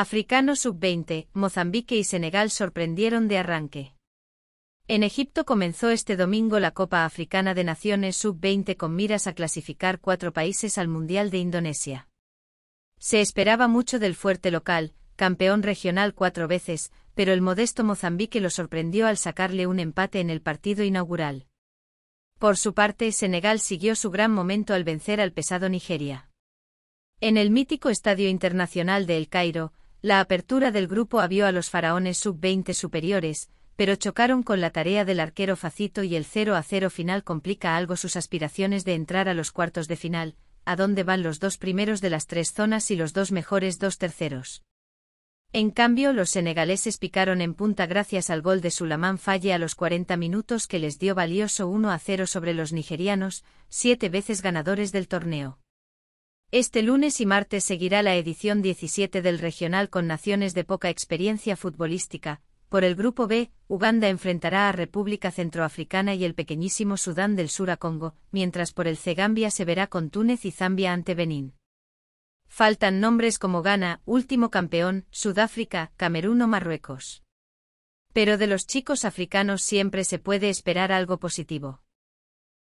Africano sub-20, Mozambique y Senegal sorprendieron de arranque. En Egipto comenzó este domingo la Copa Africana de Naciones sub-20 con miras a clasificar cuatro países al Mundial de Indonesia. Se esperaba mucho del fuerte local, campeón regional cuatro veces, pero el modesto Mozambique lo sorprendió al sacarle un empate en el partido inaugural. Por su parte, Senegal siguió su gran momento al vencer al pesado Nigeria. En el mítico Estadio Internacional de El Cairo, la apertura del grupo avió a los faraones sub-20 superiores, pero chocaron con la tarea del arquero Facito y el 0 a 0 final complica algo sus aspiraciones de entrar a los cuartos de final, a donde van los dos primeros de las tres zonas y los dos mejores dos terceros. En cambio, los senegaleses picaron en punta gracias al gol de Sulamán Falle a los 40 minutos que les dio valioso 1 0 sobre los nigerianos, siete veces ganadores del torneo. Este lunes y martes seguirá la edición 17 del regional con naciones de poca experiencia futbolística. Por el grupo B, Uganda enfrentará a República Centroafricana y el pequeñísimo Sudán del Sur a Congo, mientras por el C se verá con Túnez y Zambia ante Benín. Faltan nombres como Ghana, último campeón, Sudáfrica, Camerún o Marruecos. Pero de los chicos africanos siempre se puede esperar algo positivo.